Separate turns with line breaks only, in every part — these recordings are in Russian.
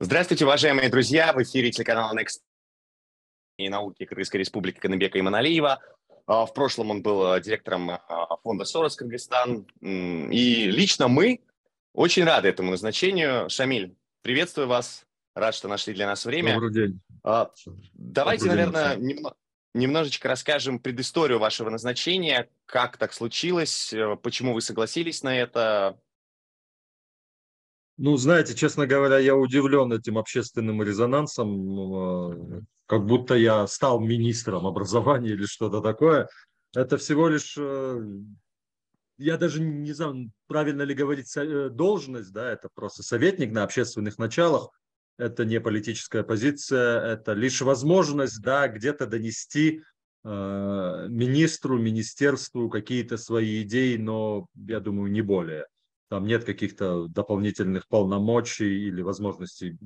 Здравствуйте, уважаемые друзья! В эфире телеканал Next и науки Кыргызской республики Канабека Иманалиева. А, в прошлом он был а, директором а, фонда Сорос Кыргызстан. И лично мы очень рады этому назначению. Шамиль, приветствую вас. Рад, что нашли для нас время. Добрый день. Давайте, Добрый день, наверное, день. немножечко расскажем предысторию вашего назначения, как так случилось, э, почему вы согласились на это,
ну, знаете, честно говоря, я удивлен этим общественным резонансом, э, как будто я стал министром образования или что-то такое. Это всего лишь, э, я даже не знаю, правильно ли говорить э, должность, да, это просто советник на общественных началах, это не политическая позиция, это лишь возможность, да, где-то донести министру, министерству какие-то свои идеи, но, я думаю, не более. Там нет каких-то дополнительных полномочий или возможностей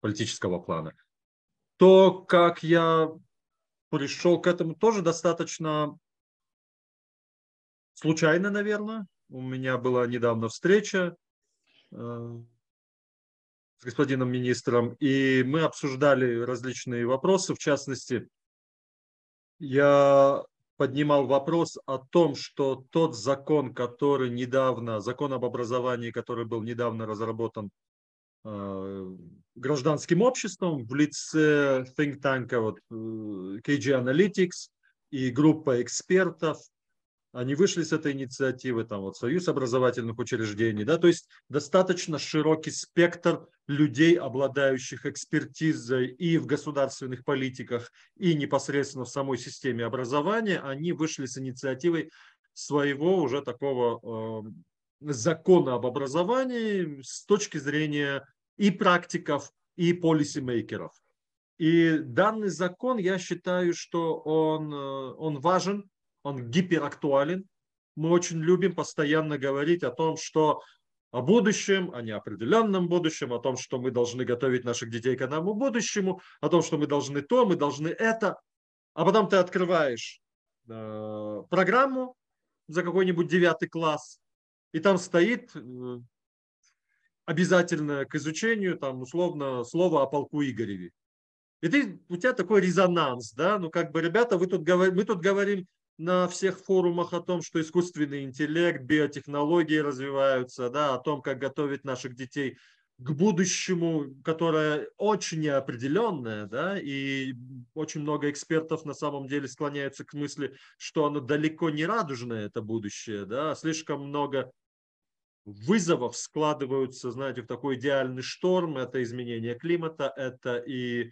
политического плана. То, как я пришел к этому, тоже достаточно случайно, наверное. У меня была недавно встреча э, с господином министром, и мы обсуждали различные вопросы. В частности, я поднимал вопрос о том, что тот закон, который недавно, закон об образовании, который был недавно разработан э, гражданским обществом в лице think tank вот, э, KG Analytics и группа экспертов они вышли с этой инициативы, там вот Союз образовательных учреждений, да, то есть достаточно широкий спектр людей, обладающих экспертизой и в государственных политиках, и непосредственно в самой системе образования, они вышли с инициативой своего уже такого э, закона об образовании с точки зрения и практиков, и полисимейкеров. И данный закон, я считаю, что он, э, он важен, он гиперактуален. Мы очень любим постоянно говорить о том, что о будущем, о неопределенном будущем, о том, что мы должны готовить наших детей к одному будущему, о том, что мы должны то, мы должны это. А потом ты открываешь э, программу за какой-нибудь девятый класс, и там стоит э, обязательно к изучению, там условно слово о полку Игореве. И ты, у тебя такой резонанс, да, ну как бы, ребята, вы тут, говор, мы тут говорим на всех форумах о том, что искусственный интеллект, биотехнологии развиваются, да, о том, как готовить наших детей к будущему, которое очень неопределенное, да, и очень много экспертов на самом деле склоняются к мысли, что оно далеко не радужное, это будущее, да, а слишком много вызовов складываются, знаете, в такой идеальный шторм. Это изменение климата, это и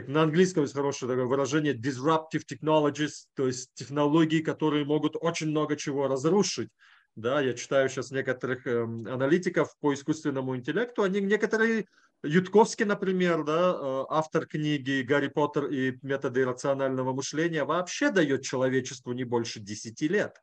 как на английском есть хорошее такое выражение, disruptive technologies, то есть технологии, которые могут очень много чего разрушить. Да, я читаю сейчас некоторых эм, аналитиков по искусственному интеллекту, они некоторые, Ютковский, например, да, э, автор книги «Гарри Поттер и методы рационального мышления» вообще дает человечеству не больше 10 лет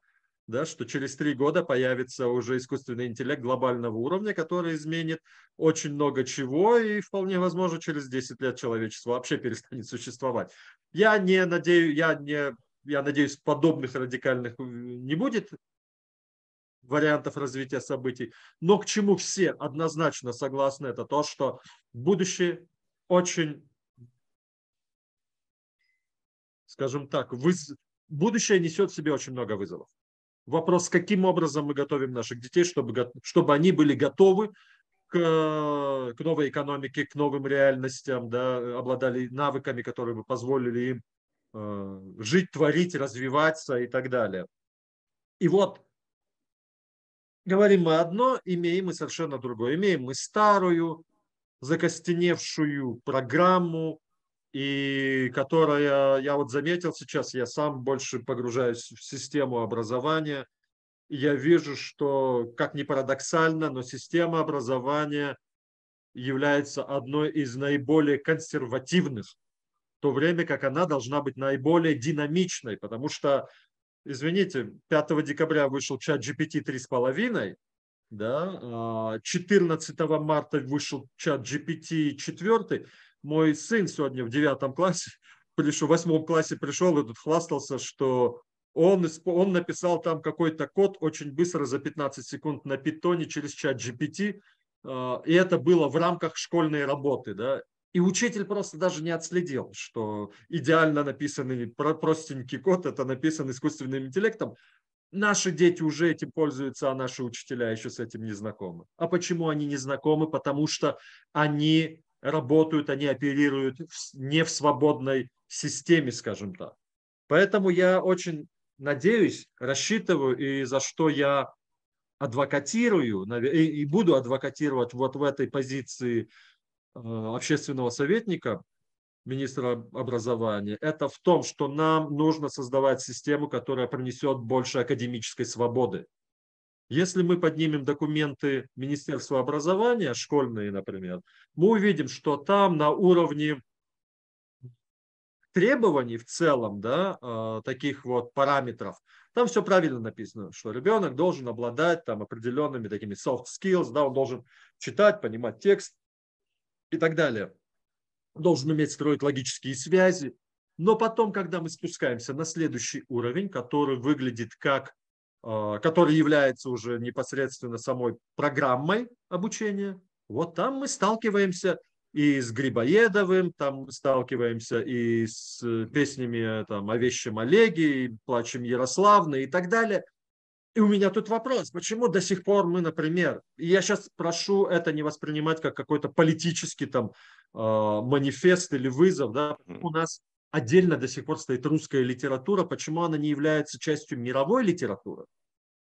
да, что через три года появится уже искусственный интеллект глобального уровня, который изменит очень много чего, и вполне возможно через 10 лет человечество вообще перестанет существовать. Я не надеюсь, я не, я надеюсь, подобных радикальных э, не будет вариантов развития событий. Но к чему все однозначно согласны, это то, что будущее очень, скажем так, выз... будущее несет в себе очень много вызовов. Вопрос, каким образом мы готовим наших детей, чтобы, чтобы они были готовы к, к новой экономике, к новым реальностям, да, обладали навыками, которые бы позволили им э, жить, творить, развиваться и так далее. И вот говорим мы одно, имеем мы совершенно другое. Имеем мы старую, закостеневшую программу, и которая, я вот заметил сейчас, я сам больше погружаюсь в систему образования, я вижу, что, как ни парадоксально, но система образования является одной из наиболее консервативных, в то время как она должна быть наиболее динамичной, потому что, извините, 5 декабря вышел чат GPT 3,5, да, 14 а, марта вышел чат GPT 4, мой сын сегодня в девятом классе, пришел, в восьмом классе пришел и тут хвастался, что он, он написал там какой-то код очень быстро за 15 секунд на питоне через чат GPT, а, и это было в рамках школьной работы, да, и учитель просто даже не отследил, что идеально написанный простенький код – это написан искусственным интеллектом. Наши дети уже этим пользуются, а наши учителя еще с этим не знакомы. А почему они не знакомы? Потому что они работают, они оперируют не в свободной системе, скажем так. Поэтому я очень надеюсь, рассчитываю и за что я адвокатирую и буду адвокатировать вот в этой позиции э, общественного советника, министра образования, это в том, что нам нужно создавать систему, которая принесет больше академической свободы. Если мы поднимем документы Министерства образования, школьные, например, мы увидим, что там на уровне требований в целом, да, а, таких вот параметров, там все правильно написано, что ребенок должен обладать там определенными такими soft skills, да, он должен читать, понимать текст и так далее. должен уметь строить логические связи. Но потом, когда мы спускаемся на следующий уровень, который выглядит как а, который является уже непосредственно самой программой обучения, вот там мы сталкиваемся и с Грибоедовым, там сталкиваемся и с э, песнями э, там, о вещем Олеге, и плачем Ярославны и так далее. И у меня тут вопрос, почему до сих пор мы, например, я сейчас прошу это не воспринимать как какой-то политический там а, манифест или вызов, да, у нас отдельно до сих пор стоит русская литература, почему она не является частью мировой литературы.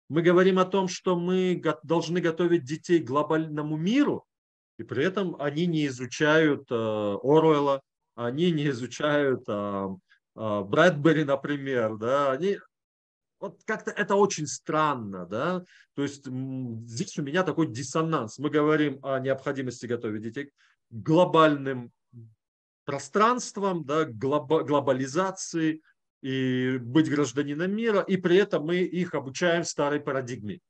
Мы говорим о том, что мы должны готовить детей к глобальному миру, и при этом они не изучают э, Оруэлла, они не изучают э, э, Брэдбери, например, да, они вот как-то это очень странно, да, то есть здесь у меня такой диссонанс. Мы говорим о необходимости готовить детей к глобальным пространством, да, глоб, глобализации и быть гражданином мира, и при этом мы их обучаем старой парадигме.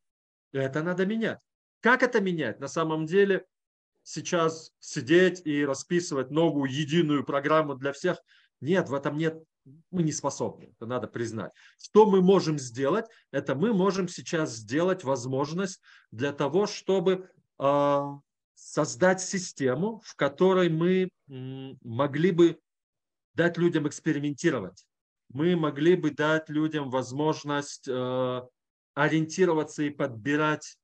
Это надо менять. Как это менять? На самом деле сейчас сидеть и расписывать новую единую программу для всех, нет, в этом нет мы не способны, это надо признать. Что мы можем сделать? Это мы можем сейчас сделать возможность для того, чтобы э, создать систему, в которой мы могли бы дать людям экспериментировать. Мы могли бы дать людям возможность э, ориентироваться и подбирать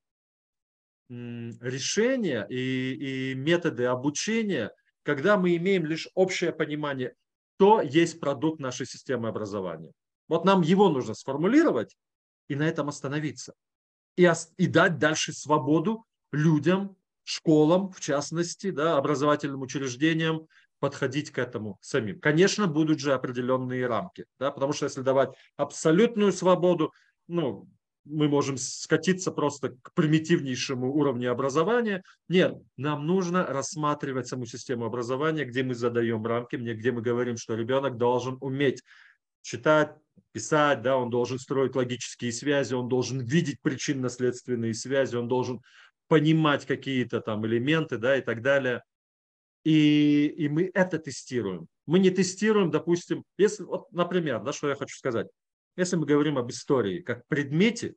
решения и, и методы обучения, когда мы имеем лишь общее понимание, что есть продукт нашей системы образования. Вот нам его нужно сформулировать и на этом остановиться. И, и дать дальше свободу людям школам, в частности, да, образовательным учреждениям подходить к этому самим. Конечно, будут же определенные рамки, да, потому что если давать абсолютную свободу, ну, мы можем скатиться просто к примитивнейшему уровню образования. Нет, нам нужно рассматривать саму систему образования, где мы задаем рамки, где мы говорим, что ребенок должен уметь читать, писать, да, он должен строить логические связи, он должен видеть причинно-следственные связи, он должен понимать какие-то там элементы, да, и так далее. И, и мы это тестируем. Мы не тестируем, допустим, если, вот, например, да, что я хочу сказать. Если мы говорим об истории как предмете,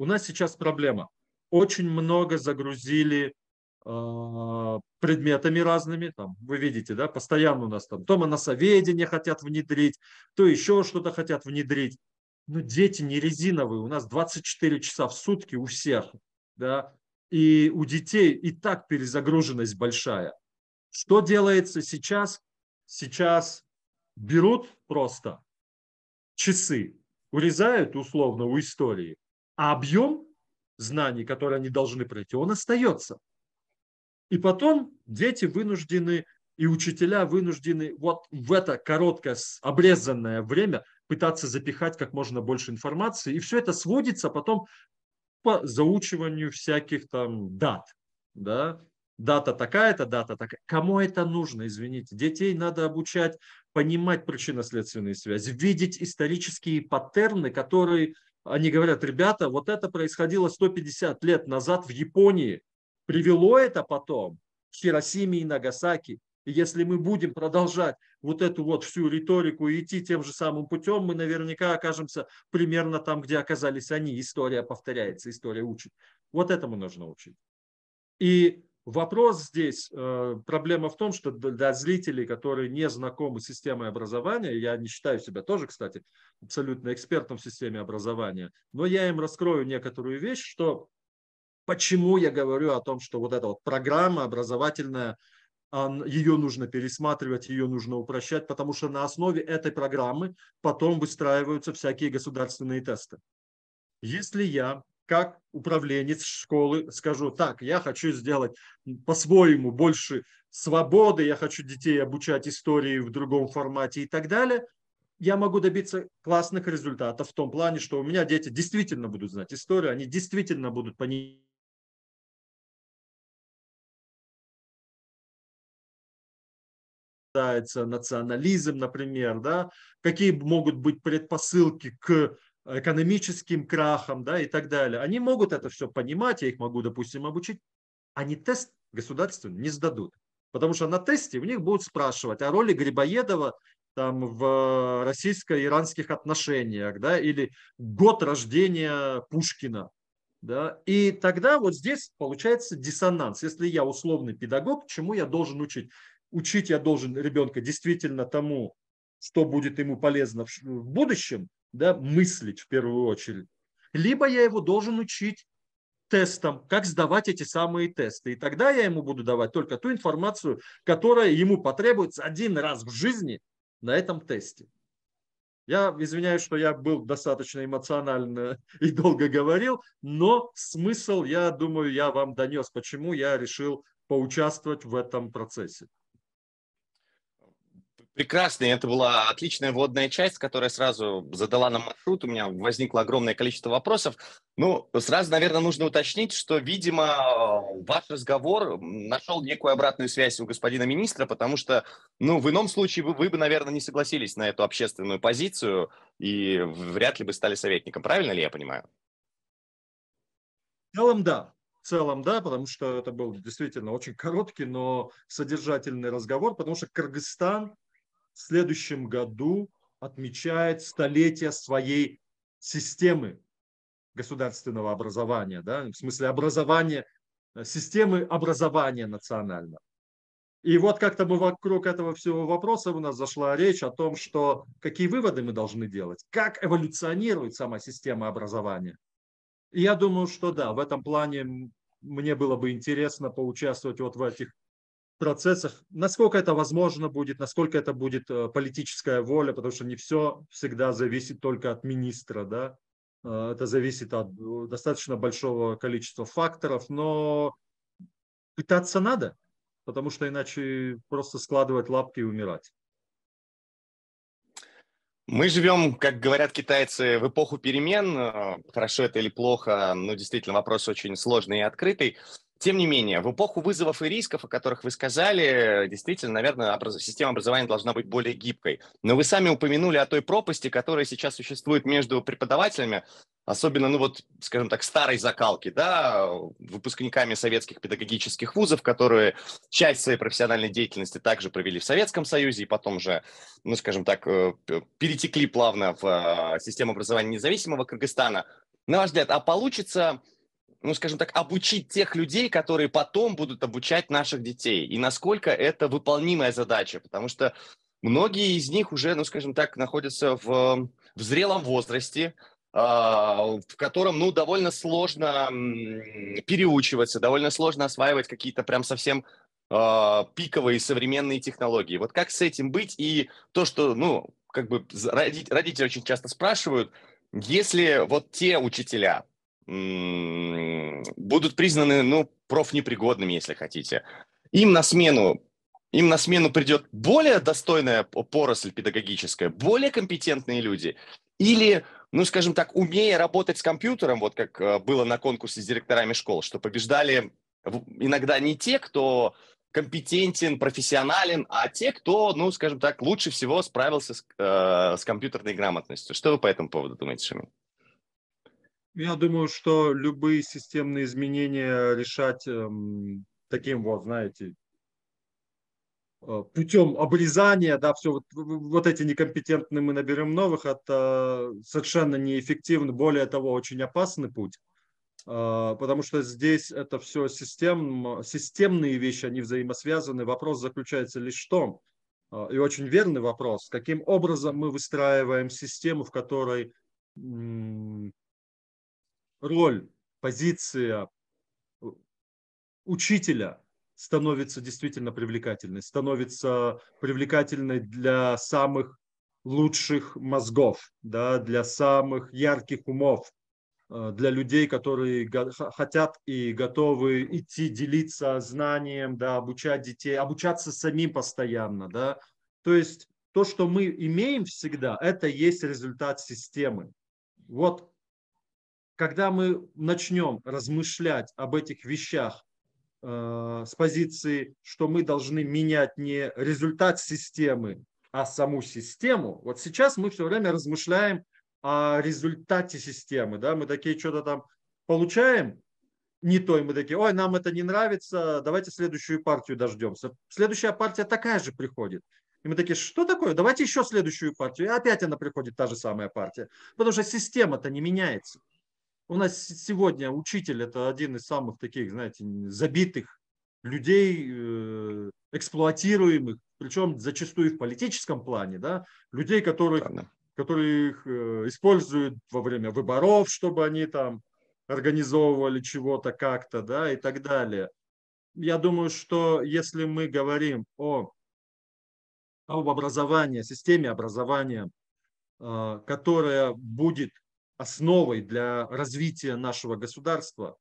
у нас сейчас проблема. Очень много загрузили э, предметами разными, там, вы видите, да, постоянно у нас там то моносоведение хотят внедрить, то еще что-то хотят внедрить. Ну, дети не резиновые, у нас 24 часа в сутки у всех, да, и у детей и так перезагруженность большая. Что делается сейчас? Сейчас берут просто часы, урезают условно у истории, а объем знаний, которые они должны пройти, он остается. И потом дети вынуждены и учителя вынуждены вот в это короткое обрезанное время пытаться запихать как можно больше информации. И все это сводится потом по заучиванию всяких там дат. Да? Дата такая-то, дата такая. Кому это нужно, извините? Детей надо обучать понимать причинно-следственные связи, видеть исторические паттерны, которые они говорят, ребята, вот это происходило 150 лет назад в Японии, привело это потом в Хиросиме и Нагасаки, если мы будем продолжать вот эту вот всю риторику и идти тем же самым путем, мы наверняка окажемся примерно там, где оказались они. История повторяется, история учит. Вот этому нужно учить. И вопрос здесь, э, проблема в том, что для зрителей, которые не знакомы с системой образования, я не считаю себя тоже, кстати, абсолютно экспертом в системе образования, но я им раскрою некоторую вещь, что почему я говорю о том, что вот эта вот программа образовательная – а, ее нужно пересматривать, ее нужно упрощать, потому что на основе этой программы потом выстраиваются всякие государственные тесты. Если я как управленец школы скажу, так, я хочу сделать по-своему больше свободы, я хочу детей обучать истории в другом формате и так далее, я могу добиться классных результатов в том плане, что у меня дети действительно будут знать историю, они действительно будут понимать рождается национализм, например, да, какие могут быть предпосылки к э, экономическим крахам да, и так далее. Они могут это все понимать, я их могу, допустим, обучить. Они тест государственный не сдадут. Потому что на тесте у них будут спрашивать о роли Грибоедова там, в российско-иранских отношениях да, или год рождения Пушкина. Да? И тогда вот здесь получается диссонанс. Если я условный педагог, чему я должен учить? учить я должен ребенка действительно тому, что будет ему полезно в будущем, да, мыслить в первую очередь. Либо я его должен учить тестам, как сдавать эти самые тесты. И тогда я ему буду давать только ту информацию, которая ему потребуется один раз в жизни на этом тесте. Я извиняюсь, что я был достаточно эмоционально и долго говорил, но смысл, я думаю, я вам донес, почему я решил поучаствовать в этом процессе.
Прекрасно, это была отличная вводная часть, которая сразу задала нам маршрут. У меня возникло огромное количество вопросов. Ну, сразу, наверное, нужно уточнить, что, видимо, ваш разговор нашел некую обратную связь у господина министра, потому что, ну, в ином случае вы, вы бы, наверное, не согласились на эту общественную позицию и вряд ли бы стали советником. Правильно ли я понимаю?
В целом, да. В целом, да, потому что это был действительно очень короткий, но содержательный разговор, потому что Кыргызстан в следующем году отмечает столетие своей системы государственного образования, да, в смысле образования, э, системы образования национального. И вот как-то мы вокруг этого всего вопроса у нас зашла речь о том, что какие выводы мы должны делать, как эволюционирует сама система образования. И я думаю, что да, в этом плане мне было бы интересно поучаствовать вот в этих процессах, насколько это возможно будет, насколько это будет э, политическая воля, потому что не все всегда зависит только от министра, да, э, это зависит от э, достаточно большого количества факторов, но пытаться надо, потому что иначе просто складывать лапки и умирать. Мы живем,
как говорят китайцы, в эпоху перемен. Хорошо это или плохо, но ну, действительно вопрос очень сложный и открытый. Тем не менее, в эпоху вызовов и рисков, о которых вы сказали, действительно, наверное, система образования должна быть более гибкой. Но вы сами упомянули о той пропасти, которая сейчас существует между преподавателями, особенно, ну вот, скажем так, старой закалки, да, выпускниками советских педагогических вузов, которые часть своей профессиональной деятельности также провели в Советском Союзе и потом же, ну, скажем так, э, перетекли плавно в э, систему образования независимого Кыргызстана. На ваш взгляд, а получится ну, скажем так, обучить тех людей, которые потом будут обучать наших детей, и насколько это выполнимая задача, потому что многие из них уже, ну, скажем так, находятся в, в зрелом возрасте, а, в котором, ну, довольно сложно переучиваться, довольно сложно осваивать какие-то прям совсем а, пиковые современные технологии. Вот как с этим быть? И то, что, ну, как бы родители очень часто спрашивают, если вот те учителя, будут признаны, ну, профнепригодными, если хотите. Им на смену им на смену придет более достойная поросль педагогическая, более компетентные люди, или, ну, скажем так, умея работать с компьютером, вот как э, было на конкурсе с директорами школ, что побеждали иногда не те, кто компетентен, профессионален, а те, кто, ну, скажем так, лучше всего справился с, э, с компьютерной грамотностью. Что вы по этому поводу думаете, Шамиль?
Я думаю, что любые системные изменения решать эм, таким вот, знаете, э, путем обрезания, да, все вот, вот эти некомпетентные мы наберем новых, это совершенно неэффективно, более того, очень опасный путь, э, потому что здесь это все систем, системные вещи, они взаимосвязаны. Вопрос заключается лишь в том, э, и очень верный вопрос, каким образом мы выстраиваем систему, в которой роль, позиция э, учителя становится действительно привлекательной, становится привлекательной для самых лучших мозгов, да, для самых ярких умов, э, для людей, которые хотят и готовы идти делиться знанием, да, обучать детей, обучаться самим постоянно. Да. То есть то, что мы имеем всегда, это есть результат системы. Вот когда мы начнем размышлять об этих вещах э, с позиции, что мы должны менять не результат системы, а саму систему, вот сейчас мы все время размышляем о результате системы, да, мы такие что-то там получаем, не то, и мы такие, ой, нам это не нравится, давайте следующую партию дождемся. Следующая партия такая же приходит. И мы такие, что такое? Давайте еще следующую партию. И опять она приходит, та же самая партия. Потому что система-то не меняется у нас сегодня учитель – это один из самых таких, знаете, забитых людей, э, эксплуатируемых, причем зачастую в политическом плане, да, людей, которых, Ладно. которых э, используют во время выборов, чтобы они там организовывали чего-то как-то, да, и так далее. Я думаю, что если мы говорим о, об образовании, системе образования, э, которая будет основой для развития нашего государства,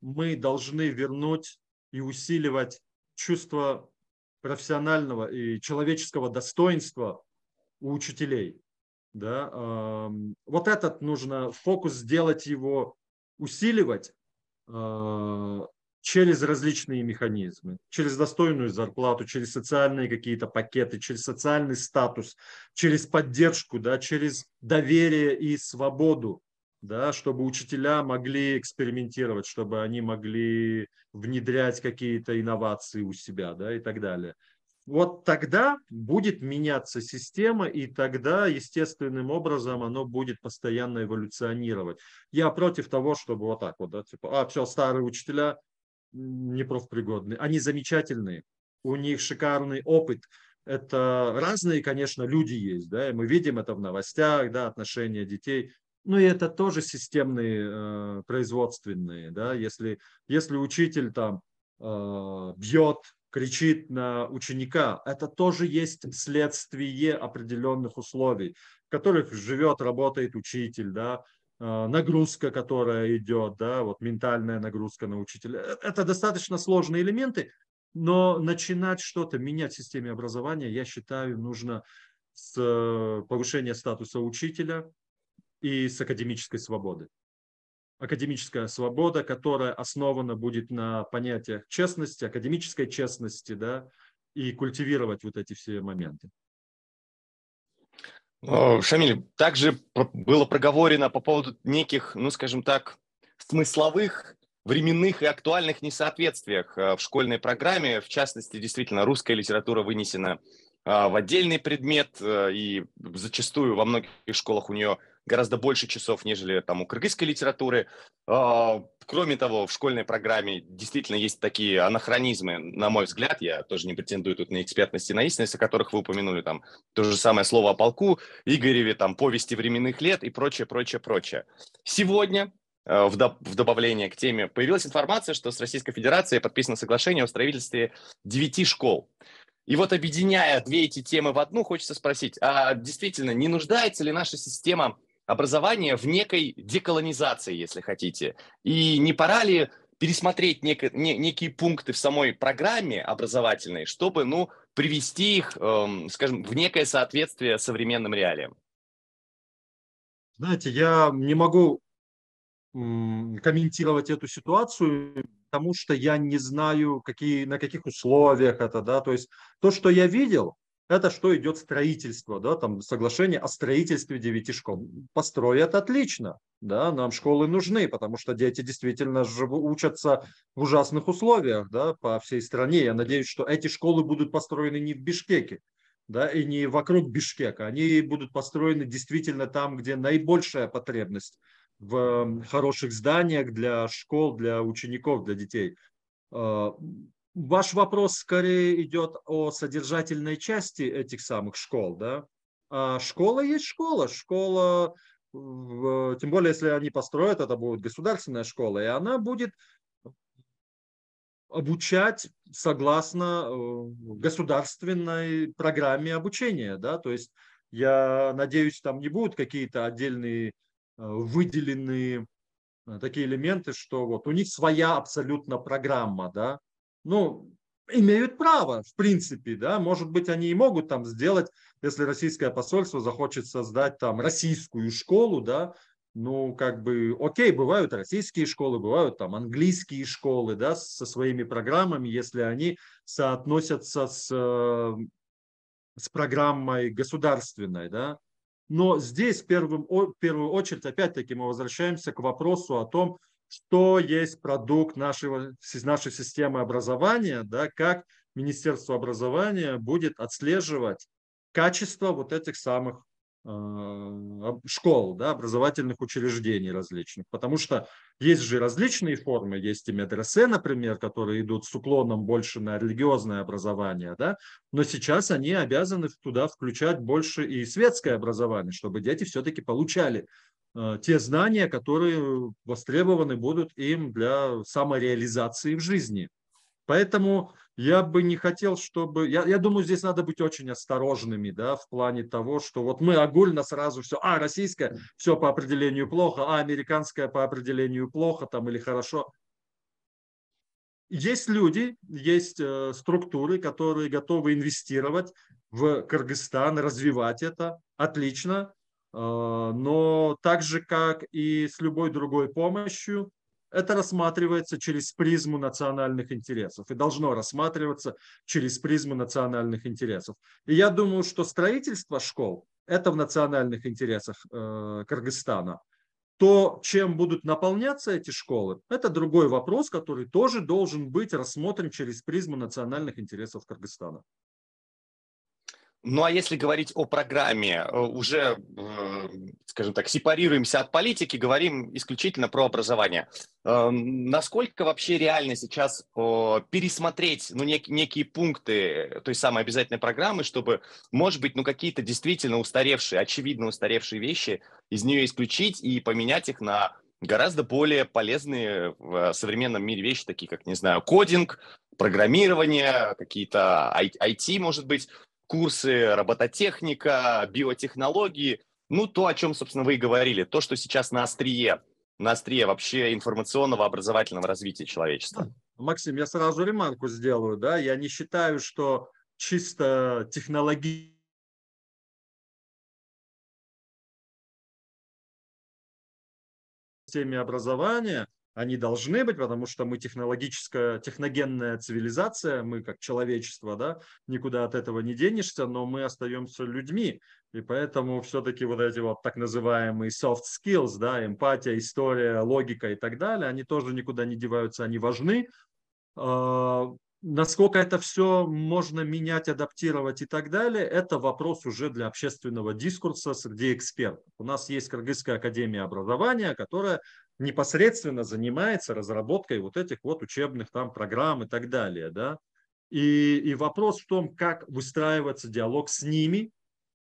мы должны вернуть и усиливать чувство профессионального и человеческого достоинства у учителей. Да? Вот этот нужно фокус сделать его, усиливать, а, через различные механизмы, через достойную зарплату, через социальные какие-то пакеты, через социальный статус, через поддержку, да, через доверие и свободу, да, чтобы учителя могли экспериментировать, чтобы они могли внедрять какие-то инновации у себя да, и так далее. Вот тогда будет меняться система, и тогда естественным образом оно будет постоянно эволюционировать. Я против того, чтобы вот так вот, да, типа, а, все, старые учителя, непрофпригодные, они замечательные, у них шикарный опыт. Это разные, конечно, люди есть, да, и мы видим это в новостях, да, отношения детей. Ну и это тоже системные э, производственные, да, если, если учитель там э, бьет, кричит на ученика, это тоже есть следствие определенных условий, в которых живет, работает учитель, да, Э, нагрузка, которая идет, да, вот ментальная нагрузка на учителя. Э, это достаточно сложные элементы, но начинать что-то менять в системе образования, я считаю, нужно с э, повышения статуса учителя и с академической свободы. Академическая свобода, которая основана будет на понятиях честности, академической честности, да, и культивировать вот эти все моменты.
Ну, Шамиль, также было проговорено по поводу неких, ну, скажем так, смысловых временных и актуальных несоответствиях э, в школьной программе. В частности, действительно, русская литература вынесена а, в отдельный предмет, э, и зачастую во многих школах у нее гораздо больше часов, нежели там у кыргызской литературы. А, кроме того, в школьной программе действительно есть такие анахронизмы, на мой взгляд, я тоже не претендую тут на экспертность и на истинность, о которых вы упомянули, там то же самое слово о полку, Игореве, там повести временных лет и прочее, прочее, прочее. Сегодня а, в, до, в добавление к теме, появилась информация, что с Российской Федерацией подписано соглашение о строительстве девяти школ. И вот объединяя две эти темы в одну, хочется спросить, а действительно, не нуждается ли наша система образования в некой деколонизации, если хотите. И не пора ли пересмотреть нек- не- некие пункты в самой программе образовательной, чтобы, ну, привести их, эм, скажем, в некое соответствие современным реалиям?
Знаете, я не могу комментировать эту ситуацию, потому что я не знаю, какие, на каких условиях это, да, то есть то, что я видел, это что идет строительство, да, там соглашение о строительстве девяти школ. Построят отлично, да, нам школы нужны, потому что дети действительно живут, учатся в ужасных условиях, да, по всей стране. Я надеюсь, что эти школы будут построены не в Бишкеке, да, и не вокруг Бишкека. Они будут построены действительно там, где наибольшая потребность в э, хороших зданиях для школ, для учеников, для детей а, Ваш вопрос скорее идет о содержательной части этих самых школ, да? А школа есть школа, школа, э, тем более если они построят, это будет государственная школа, и она будет обучать согласно э, государственной программе обучения, да, то есть я надеюсь, там не будут какие-то отдельные э, выделенные такие элементы, что вот у них своя абсолютно программа, да, ну, имеют право, в принципе, да, может быть, они и могут там сделать, если российское посольство захочет создать там российскую школу, да, ну, как бы, окей, бывают российские школы, бывают там английские школы, да, со своими программами, если они соотносятся с, с программой государственной, да. Но здесь в первую очередь, опять-таки, мы возвращаемся к вопросу о том, что есть продукт нашего, нашей системы образования, да, как Министерство образования будет отслеживать качество вот этих самых э, школ, да, образовательных учреждений различных. Потому что есть же различные формы, есть и медресе, например, которые идут с уклоном больше на религиозное образование, да, но сейчас они обязаны туда включать больше и светское образование, чтобы дети все-таки получали Э, те знания, которые востребованы будут им для самореализации в жизни. Поэтому я бы не хотел, чтобы... Я, я думаю, здесь надо быть очень осторожными, да, в плане того, что вот мы огульно сразу все, а, российское, все по определению плохо, а, американское по определению плохо там или хорошо. Есть люди, есть э, структуры, которые готовы инвестировать в Кыргызстан, развивать это. Отлично. Э, но так же, как и с любой другой помощью, это рассматривается через призму национальных интересов и должно рассматриваться через призму национальных интересов. И я думаю, что строительство школ – это в национальных интересах э, Кыргызстана. То, чем будут наполняться эти школы, это другой вопрос, который тоже должен быть рассмотрен через призму национальных интересов Кыргызстана.
Ну а если говорить о программе, э, уже, э, скажем так, сепарируемся от политики, говорим исключительно про образование. Эм, насколько вообще реально сейчас пересмотреть ну, нек- некие пункты той самой обязательной программы, чтобы, может быть, ну какие-то действительно устаревшие, очевидно устаревшие вещи из нее исключить и поменять их на гораздо более полезные в э, современном мире вещи, такие как, не знаю, кодинг, программирование, какие-то IT, может быть курсы робототехника, биотехнологии, ну, то, о чем, собственно, вы и говорили, то, что сейчас на острие, на острие вообще информационного образовательного развития человечества.
Ну, Максим, я сразу ремарку сделаю, да, я не считаю, что чисто технологии системе образования они должны быть, потому что мы технологическая, техногенная цивилизация, мы как человечество, да, никуда от этого не денешься, но мы остаемся людьми. И поэтому все-таки вот эти вот так называемые soft skills, да, эмпатия, история, логика и так далее, они тоже никуда не деваются, они важны. А, насколько это все можно менять, адаптировать и так далее, это вопрос уже для общественного дискурса среди экспертов. У нас есть Кыргызская академия образования, которая непосредственно занимается разработкой вот этих вот учебных там программ и так далее. Да? И, и вопрос в том, как выстраивается диалог с ними,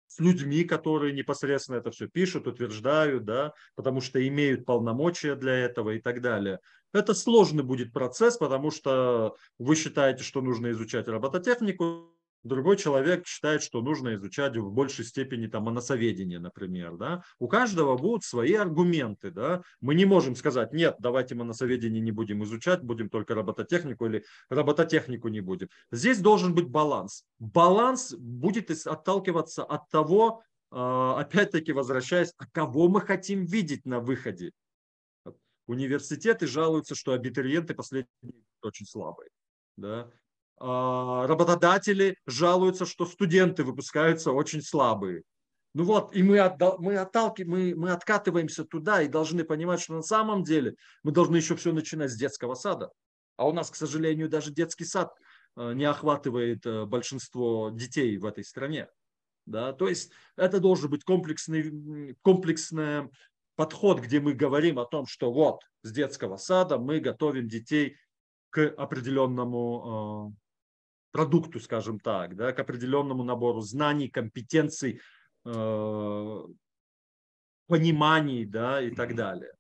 с людьми, которые непосредственно это все пишут, утверждают, да, потому что имеют полномочия для этого и так далее. Это сложный будет процесс, потому что вы считаете, что нужно изучать робототехнику, другой человек считает, что нужно изучать в большей степени там аносоведение, например. Да? У каждого будут свои аргументы. Да? Мы не можем сказать, нет, давайте моносоведение не будем изучать, будем только робототехнику или робототехнику не будем. Здесь должен быть баланс. Баланс будет отталкиваться от того, а, опять-таки возвращаясь, а кого мы хотим видеть на выходе. Университеты жалуются, что абитуриенты последние очень слабые. Да? А работодатели жалуются, что студенты выпускаются очень слабые. Ну вот, и мы, отдал, мы, отталки, мы, мы откатываемся туда и должны понимать, что на самом деле мы должны еще все начинать с детского сада. А у нас, к сожалению, даже детский сад э, не охватывает э, большинство детей в этой стране. Да? То есть это должен быть комплексный, комплексная подход, где мы говорим о том, что вот с детского сада мы готовим детей к определенному э, продукту, скажем так, да, к определенному набору знаний, компетенций, э, пониманий да, и так далее.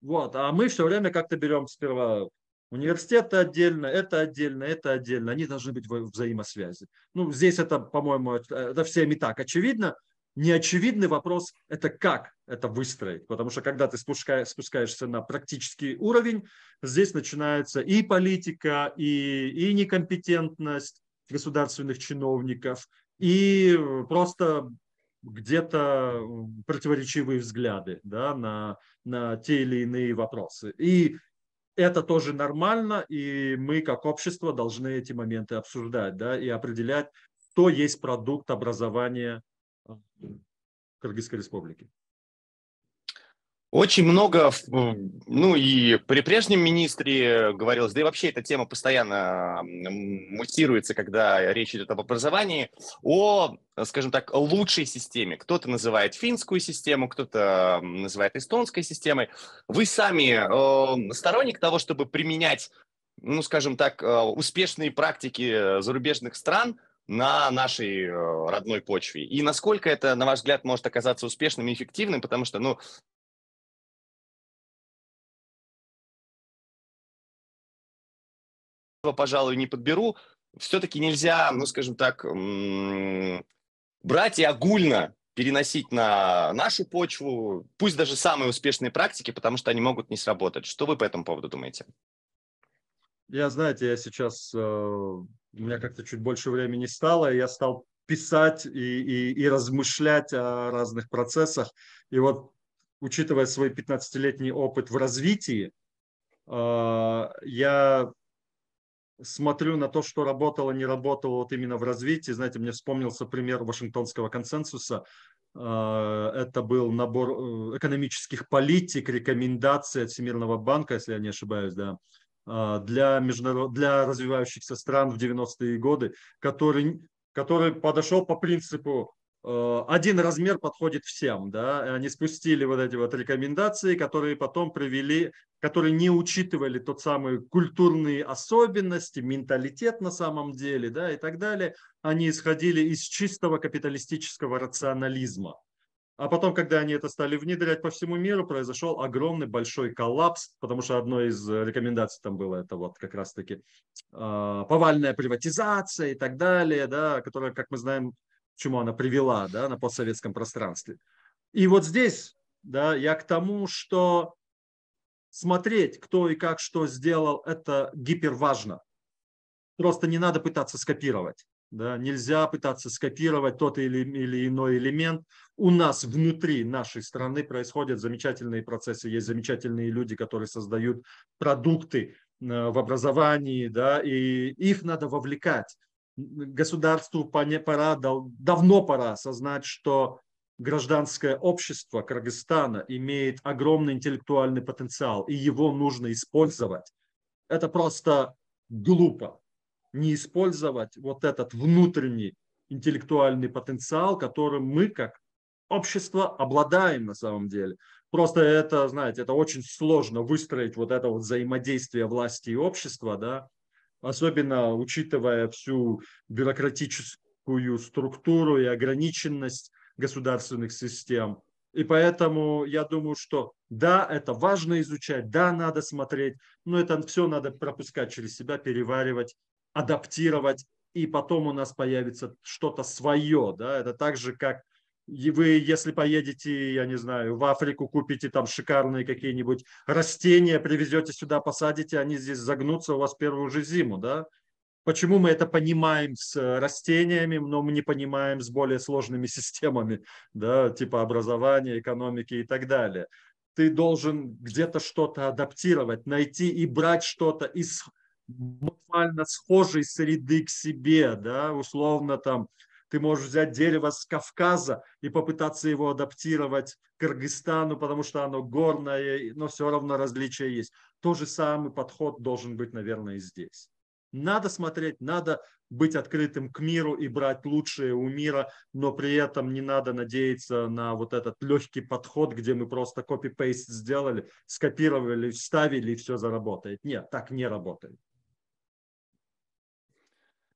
Вот. А мы все время как-то берем сперва университеты отдельно, это отдельно, это отдельно. Они должны быть в взаимосвязи. Ну, здесь это, по-моему, это э, всем и так очевидно. Неочевидный вопрос – это как это выстроить, потому что когда ты спускаешься на практический уровень, здесь начинается и политика, и, и некомпетентность государственных чиновников, и просто где-то противоречивые взгляды да, на, на те или иные вопросы. И это тоже нормально, и мы как общество должны эти моменты обсуждать да, и определять, что есть продукт образования Кыргызской республики?
Очень много, ну и при прежнем министре говорилось, да и вообще эта тема постоянно мутируется, когда речь идет об образовании, о, скажем так, лучшей системе. Кто-то называет финскую систему, кто-то называет эстонской системой. Вы сами э, сторонник того, чтобы применять, ну, скажем так, э, успешные практики зарубежных стран – на нашей э, родной почве. И насколько это, на ваш взгляд, может оказаться успешным и эффективным, потому
что, ну, пожалуй, не подберу, все-таки нельзя, ну, скажем так,
брать и огульно переносить на нашу почву, пусть даже самые успешные практики, потому что они могут не сработать. Что вы по этому поводу думаете?
я, знаете, я сейчас, э, у меня как-то чуть больше времени стало, и я стал писать и, и, и размышлять о разных процессах. И вот, учитывая свой 15-летний опыт в развитии, э, я смотрю на то, что работало, не работало вот именно в развитии. Знаете, мне вспомнился пример Вашингтонского консенсуса. Э, это был набор экономических политик, рекомендаций от Всемирного банка, если я не ошибаюсь, да, а, для, международ... для развивающихся стран в 90-е годы, который, который подошел по принципу а, один размер подходит всем, да, они спустили вот эти вот рекомендации, которые потом привели, которые не учитывали тот самый культурные особенности, менталитет на самом деле, да, и так далее, они исходили из чистого капиталистического рационализма, а потом, когда они это стали внедрять по всему миру, произошел огромный большой коллапс, потому что одной из э, рекомендаций там было это вот как раз-таки э, повальная приватизация и так далее, да, которая, как мы знаем, к чему она привела да, на постсоветском пространстве. И вот здесь да, я к тому, что смотреть, кто и как что сделал, это гиперважно. Просто не надо пытаться скопировать. Да, нельзя пытаться скопировать тот или, или иной элемент. У нас внутри нашей страны происходят замечательные процессы. Есть замечательные люди, которые создают продукты э, в образовании, да, и их надо вовлекать. Государству пора, давно пора осознать, что гражданское общество Кыргызстана имеет огромный интеллектуальный потенциал, и его нужно использовать. Это просто глупо не использовать вот этот внутренний интеллектуальный потенциал, которым мы как общество обладаем на самом деле. Просто это, знаете, это очень сложно выстроить вот это вот взаимодействие власти и общества, да, особенно учитывая всю бюрократическую структуру и ограниченность государственных систем. И поэтому я думаю, что да, это важно изучать, да, надо смотреть, но это все надо пропускать через себя, переваривать адаптировать, и потом у нас появится что-то свое. Да? Это так же, как вы, если поедете, я не знаю, в Африку, купите там шикарные какие-нибудь растения, привезете сюда, посадите, они здесь загнутся у вас первую же зиму, да? Почему мы это понимаем с э, растениями, но мы не понимаем с более сложными системами, да, типа образования, экономики и так далее. Ты должен где-то что-то адаптировать, найти и брать что-то из буквально схожей среды к себе, да, условно там ты можешь взять дерево с Кавказа и попытаться его адаптировать к Кыргызстану, потому что оно горное, но все равно различия есть. То же самый подход должен быть, наверное, и здесь. Надо смотреть, надо быть открытым к миру и брать лучшее у мира, но при этом не надо надеяться на вот этот легкий подход, где мы просто копипейст сделали, скопировали, вставили и все заработает. Нет, так не работает.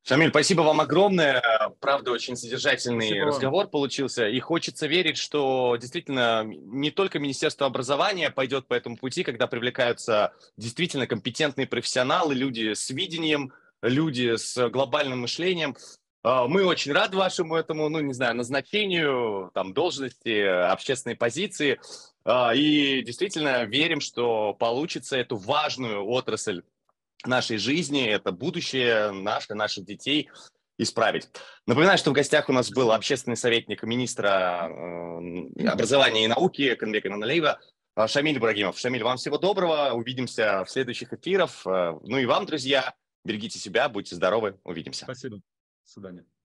Шамиль, спасибо вам огромное. Правда, очень содержательный спасибо. разговор получился. И хочется верить, что действительно не только Министерство образования пойдет по этому пути, когда привлекаются действительно компетентные профессионалы, люди с видением, люди с глобальным мышлением. А, мы очень рады вашему этому, ну, не знаю, назначению, там, должности, общественной позиции. А, и действительно верим, что получится эту важную отрасль нашей жизни, это будущее наше, наших детей исправить. Напоминаю, что в гостях у нас был общественный советник министра э, образования и науки Канбек Инаналеева Шамиль Брагимов. Шамиль, вам всего доброго, увидимся в следующих эфирах. Э, ну и вам, друзья, берегите себя, будьте здоровы, увидимся. Спасибо, свидания.